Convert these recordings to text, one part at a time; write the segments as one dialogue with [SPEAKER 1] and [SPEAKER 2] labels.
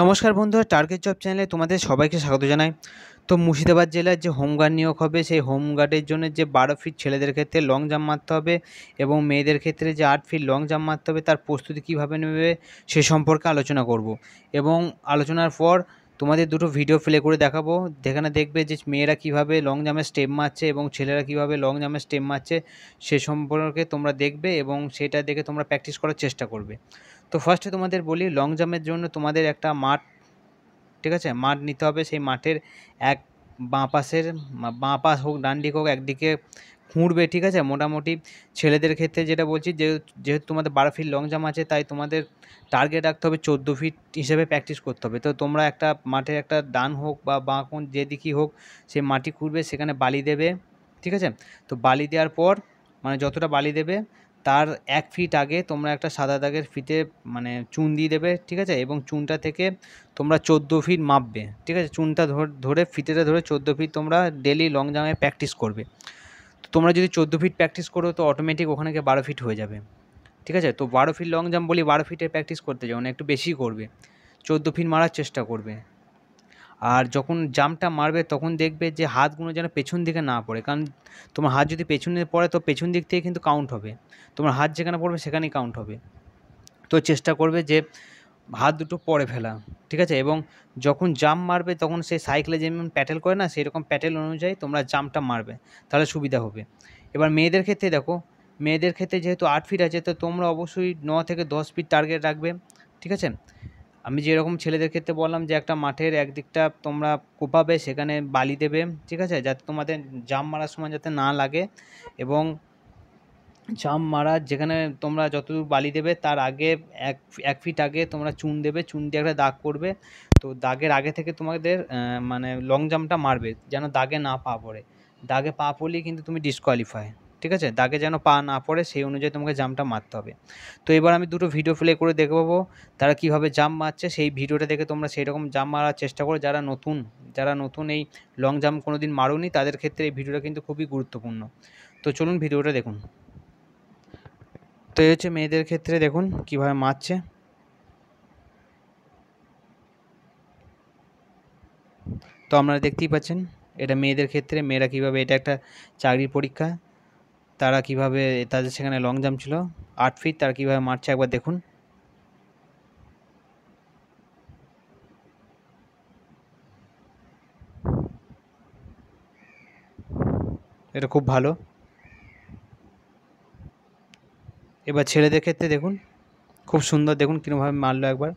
[SPEAKER 1] নমস্কার বন্ধুরা target job চ্যানেলে তোমাদের সবাইকে স্বাগত জানাই তো মুর্শিদাবাদ জেলার যে হোমগার্ড নিয়োগ হবে সেই হোমগার্ডের জন্য যে বারো ফিট ছেলেদের ক্ষেত্রে লং জাম্প মারতে হবে এবং মেয়েদের ক্ষেত্রে যে আট ফিট লং জাম্প মারতে হবে তার প্রস্তুতি কীভাবে নেবে সে সম্পর্কে আলোচনা করব এবং আলোচনার পর তোমাদের দুটো ভিডিও প্লে করে দেখাবো যেখানে দেখবে যে মেয়েরা কিভাবে লং জাম্পের স্টেপ মারছে এবং ছেলেরা কিভাবে লং জাম্পের স্টেপ মারছে সে সম্পর্কে তোমরা দেখবে এবং সেটা দেখে তোমরা প্র্যাকটিস করার চেষ্টা করবে তো ফার্স্টে তোমাদের বলি লং জাম্পের জন্য তোমাদের একটা মাঠ ঠিক আছে মাঠ নিতে হবে সেই মাঠের এক বাঁ পাশের বাঁ পাশ হোক ডান দিক হোক একদিকে খুঁড়বে ঠিক আছে মোটামুটি ছেলেদের ক্ষেত্রে যেটা বলছি যে যেহেতু তোমাদের বারো ফিট লং জাম্প আছে তাই তোমাদের টার্গেট রাখতে হবে চোদ্দো ফিট হিসেবে প্র্যাকটিস করতে হবে তো তোমরা একটা মাঠের একটা ডান হোক বা বাঁ কোন যেদিকই হোক সে মাটি খুঁড়বে সেখানে বালি দেবে ঠিক আছে তো বালি দেওয়ার পর মানে যতটা বালি দেবে তার এক ফিট আগে তোমরা একটা সাদা দাগের ফিতে মানে চুন দিয়ে দেবে ঠিক আছে এবং চুনটা থেকে তোমরা চোদ্দো ফিট মাপবে ঠিক আছে চুনটা ধরে ফিতেটা ধরে চোদ্দো ফিট তোমরা ডেলি লং জাম্পে প্র্যাকটিস করবে তোমরা যদি চোদ্দো ফিট প্র্যাকটিস করো তো অটোমেটিক ওখানে গিয়ে বারো ফিট হয়ে যাবে ঠিক আছে তো বারো ফিট লং জাম্প বলি বারো ফিটের প্র্যাকটিস করতে যাও না মানে একটু বেশি করবে চোদ্দো ফিট মারার চেষ্টা করবে আর যখন জাম্পটা মারবে তখন দেখবে যে হাতগুলো যেন পেছন দিকে না পড়ে কারণ তোমার হাত যদি পেছনে পড়ে তো পেছন দিক থেকে কিন্তু কাউন্ট হবে তোমার হাত যেখানে পড়বে সেখানেই কাউন্ট হবে তো চেষ্টা করবে যে হাত দুটো পরে ফেলা ঠিক আছে এবং যখন জাম মারবে তখন সেই সাইকেলে যেমন প্যাটেল করে না সেই রকম প্যাটেল অনুযায়ী তোমরা জাম্পটা মারবে তাহলে সুবিধা হবে এবার মেয়েদের ক্ষেত্রে দেখো মেয়েদের ক্ষেত্রে যেহেতু আট ফিট আছে তো তোমরা অবশ্যই ন থেকে দশ ফিট টার্গেট রাখবে ঠিক আছে আমি যেরকম ছেলেদের ক্ষেত্রে বললাম যে একটা মাঠের একদিকটা তোমরা কোপাবে সেখানে বালি দেবে ঠিক আছে যাতে তোমাদের জাম মারার সময় যাতে না লাগে এবং জাম মারা যেখানে তোমরা যতদূর বালি দেবে তার আগে এক এক ফিট আগে তোমরা চুন দেবে চুন দিয়ে একটা দাগ করবে তো দাগের আগে থেকে তোমাদের মানে লং জাম্পটা মারবে যেন দাগে না পা পড়ে দাগে পা পড়লেই কিন্তু তুমি ডিসকোয়ালিফাই ঠিক আছে দাগে যেন পা না পড়ে সেই অনুযায়ী তোমাকে জামটা মারতে হবে তো এবার আমি দুটো ভিডিও প্লে করে দেখবো তারা কীভাবে জাম্প মারছে সেই ভিডিওটা দেখে তোমরা সেই রকম জাম মারার চেষ্টা করো যারা নতুন যারা নতুন এই লং জাম্প কোনো দিন মারুনি তাদের ক্ষেত্রে এই ভিডিওটা কিন্তু খুবই গুরুত্বপূর্ণ তো চলুন ভিডিওটা দেখুন তো এই হচ্ছে মেয়েদের ক্ষেত্রে দেখুন কীভাবে মারছে তো আপনারা দেখতেই পাচ্ছেন এটা মেয়েদের ক্ষেত্রে মেয়েরা কীভাবে এটা একটা চাকরির পরীক্ষা তারা কিভাবে তাদের সেখানে লং জাম্প ছিল আট ফিট তারা কিভাবে মারছে একবার দেখুন এটা খুব ভালো এবার ছেলেদের ক্ষেত্রে দেখুন খুব সুন্দর দেখুন কীরকমভাবে মারলো একবার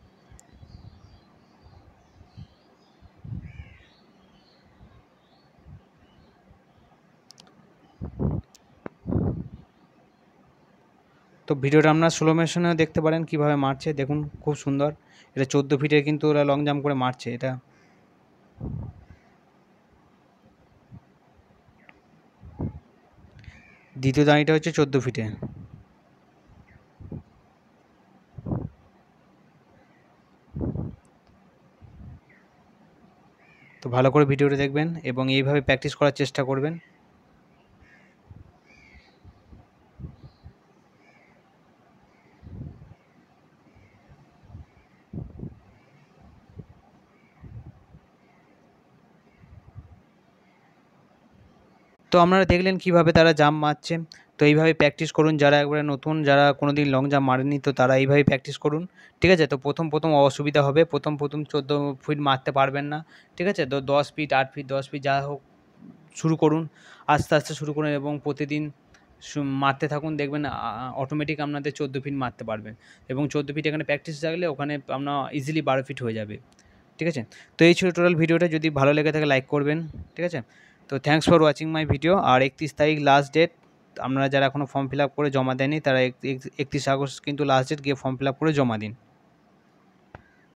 [SPEAKER 1] তো ভিডিওটা আপনার স্লো দেখতে পারেন কিভাবে মারছে দেখুন খুব সুন্দর এটা চোদ্দো ফিটে কিন্তু ওরা লং জাম্প করে মারছে এটা দ্বিতীয় দাঁড়িটা হচ্ছে চোদ্দো ফিটে তো ভালো করে ভিডিওটা দেখবেন এবং এইভাবে প্র্যাকটিস করার চেষ্টা করবেন তো আপনারা দেখলেন কিভাবে তারা জাম্প মারছে তো এইভাবে প্র্যাকটিস করুন যারা একবারে নতুন যারা কোনো দিন লং জাম্প মারেনি তো তারা এইভাবে প্র্যাকটিস করুন ঠিক আছে তো প্রথম প্রথম অসুবিধা হবে প্রথম প্রথম চোদ্দো ফিট মারতে পারবেন না ঠিক আছে তো দশ ফিট আট ফিট দশ ফিট যা হোক শুরু করুন আস্তে আস্তে শুরু করুন এবং প্রতিদিন মারতে থাকুন দেখবেন অটোমেটিক আপনাদের চোদ্দো ফিট মারতে পারবেন এবং চোদ্দো ফিট এখানে প্র্যাকটিস থাকলে ওখানে আপনার ইজিলি বারো ফিট হয়ে যাবে ঠিক আছে তো এই ছিল টোটাল ভিডিওটা যদি ভালো লেগে থাকে লাইক করবেন ঠিক আছে তো thanks for watching my video আর একত্রিশ তারিখ লাস্ট ডেট আপনারা যারা এখনও ফর্ম ফিল করে জমা দেননি তারা একত্রিশ আগস্ট কিন্তু লাস্ট ডেট গিয়ে ফর্ম ফিল করে জমা দিন